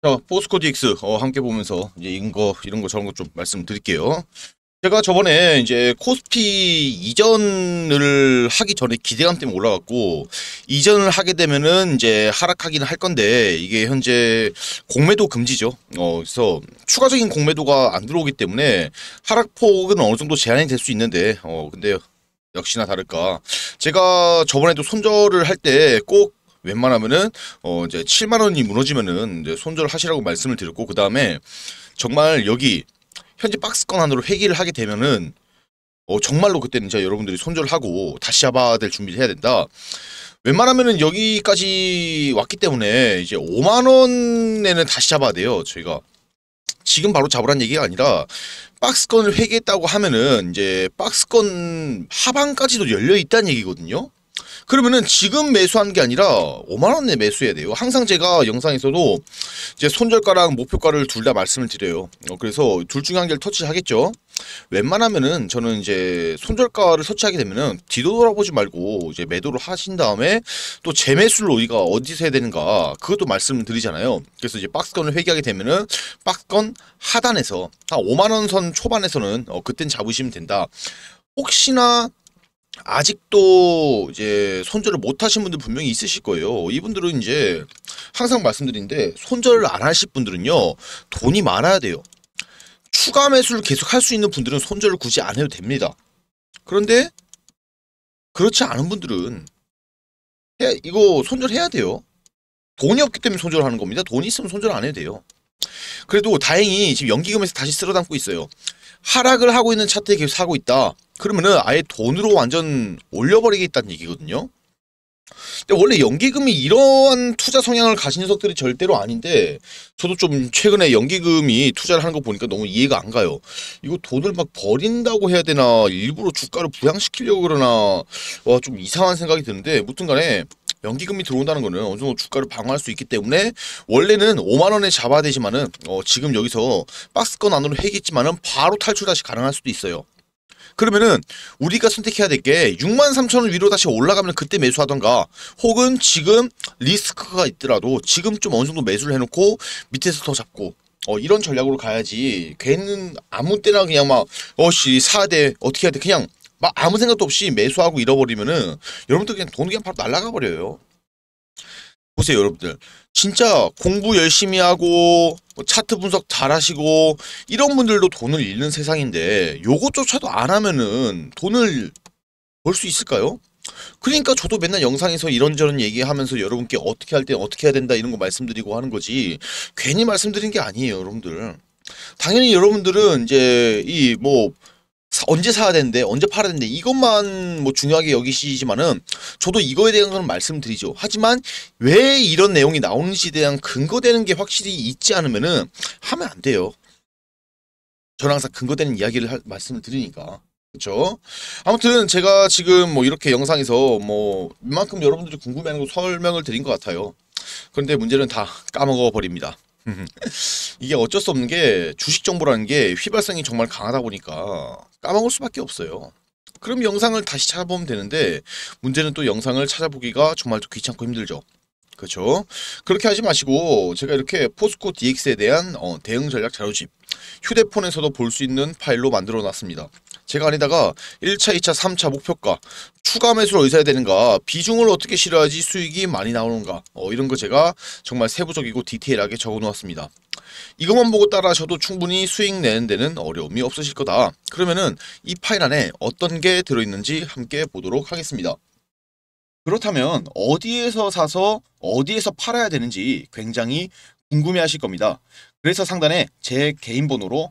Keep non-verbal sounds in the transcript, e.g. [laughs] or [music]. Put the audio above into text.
자, 포스코 DX 어, 함께 보면서 이제 이거 이런 거 저런 거 좀 말씀드릴게요. 제가 저번에 이제 코스피 이전을 하기 전에 기대감 때문에 올라갔고 이전을 하게 되면은 이제 하락하기는 할 건데 이게 현재 공매도 금지죠. 어, 그래서 추가적인 공매도가 안 들어오기 때문에 하락폭은 어느 정도 제한이 될 수 있는데 어 근데 역시나 다를까 제가 저번에도 손절을 할때꼭 웬만하면은 어 이제 7만 원이 무너지면은 이제 손절하시라고 말씀을 드렸고 그 다음에 정말 여기 현재 박스권 안으로 회귀를 하게 되면은 어 정말로 그때는 진짜 여러분들이 손절하고 다시 잡아야 될 준비를 해야 된다. 웬만하면은 여기까지 왔기 때문에 이제 5만 원에는 다시 잡아야 돼요. 저희가 지금 바로 잡으란 얘기가 아니라 박스권을 회귀했다고 하면은 이제 박스권 하방까지도 열려 있다는 얘기거든요. 그러면은 지금 매수한 게 아니라 5만 원에 매수해야 돼요. 항상 제가 영상에서도 이제 손절가랑 목표가를 둘 다 말씀을 드려요. 어, 그래서 둘 중에 한 개를 터치하겠죠. 웬만하면은 저는 이제 손절가를 터치하게 되면은 뒤돌아보지 말고 이제 매도를 하신 다음에 또 재매수를 우리가 어디서 해야 되는가 그것도 말씀드리잖아요. 을 그래서 이제 박스권을 회귀하게 되면은 박스권 하단에서 한 5만 원 선 초반에서는 어, 그땐 잡으시면 된다. 혹시나 아직도 이제 손절을 못 하신 분들 분명히 있으실 거예요. 이분들은 이제 항상 말씀드린데 손절을 안 하실 분들은요. 돈이 많아야 돼요. 추가 매수를 계속 할 수 있는 분들은 손절을 굳이 안 해도 됩니다. 그런데 그렇지 않은 분들은 이거 손절해야 돼요. 돈이 없기 때문에 손절하는 겁니다. 돈이 있으면 손절 안 해도 돼요. 그래도 다행히 지금 연기금에서 다시 쓸어담고 있어요. 하락을 하고 있는 차트에 계속 사고 있다. 그러면은 아예 돈으로 완전 올려버리겠다는 얘기거든요. 근데 원래 연기금이 이러한 투자 성향을 가진 녀석들이 절대로 아닌데 저도 좀 최근에 연기금이 투자를 하는 거 보니까 너무 이해가 안 가요. 이거 돈을 막 버린다고 해야 되나 일부러 주가를 부양시키려고 그러나 와 좀 이상한 생각이 드는데 무튼 간에 연기금이 들어온다는 거는 어느 정도 주가를 방어할 수 있기 때문에 원래는 5만 원에 잡아야 되지만은 어, 지금 여기서 박스권 안으로 핵겠지만은 바로 탈출 다시 가능할 수도 있어요. 그러면은 우리가 선택해야 될 게 6만 3천 원 위로 다시 올라가면 그때 매수하던가 혹은 지금 리스크가 있더라도 지금 좀 어느 정도 매수를 해놓고 밑에서 더 잡고 어, 이런 전략으로 가야지. 걔는 아무 때나 그냥 막, 어씨, 사야 돼. 어떻게 해야 돼. 그냥 막 아무 생각도 없이 매수하고 잃어버리면은 여러분들 그냥 돈 그냥 바로 날라가 버려요. 보세요 여러분들 진짜 공부 열심히 하고 뭐 차트 분석 잘하시고 이런 분들도 돈을 잃는 세상인데 요것조차도 안 하면은 돈을 벌 수 있을까요? 그러니까 저도 맨날 영상에서 이런저런 얘기하면서 여러분께 어떻게 할 때 어떻게 해야 된다 이런 거 말씀드리고 하는 거지 괜히 말씀드린 게 아니에요 여러분들 당연히 여러분들은 이제 이뭐 언제 사야 되는데 언제 팔아야 되는데 이것만 뭐 중요하게 여기시지만은 저도 이거에 대한 건 말씀드리죠. 하지만 왜 이런 내용이 나오는지에 대한 근거되는 게 확실히 있지 않으면은 하면 안 돼요. 저는 항상 근거되는 이야기를 하, 말씀을 드리니까. 그렇죠. 아무튼 제가 지금 뭐 이렇게 영상에서 뭐 이만큼 여러분들이 궁금해하는 거 설명을 드린 것 같아요. 그런데 문제는 다 까먹어 버립니다. [laughs] 이게 어쩔 수 없는 게 주식 정보라는 게 휘발성이 정말 강하다 보니까 까먹을 수밖에 없어요. 그럼 영상을 다시 찾아보면 되는데 문제는 또 영상을 찾아보기가 정말 귀찮고 힘들죠. 그렇죠? 그렇게 하지 마시고 제가 이렇게 포스코 DX에 대한 어, 대응 전략 자료집 휴대폰에서도 볼 수 있는 파일로 만들어 놨습니다. 제가 아니다가 1차, 2차, 3차 목표가 추가 매수로 의사해야 되는가 비중을 어떻게 실어야지 수익이 많이 나오는가 어, 이런 거 제가 정말 세부적이고 디테일하게 적어놓았습니다. 이것만 보고 따라하셔도 충분히 수익 내는 데는 어려움이 없으실 거다. 그러면은 이 파일 안에 어떤 게 들어있는지 함께 보도록 하겠습니다. 그렇다면 어디에서 사서 어디에서 팔아야 되는지 굉장히 궁금해 하실 겁니다. 그래서 상단에 제 개인 번호로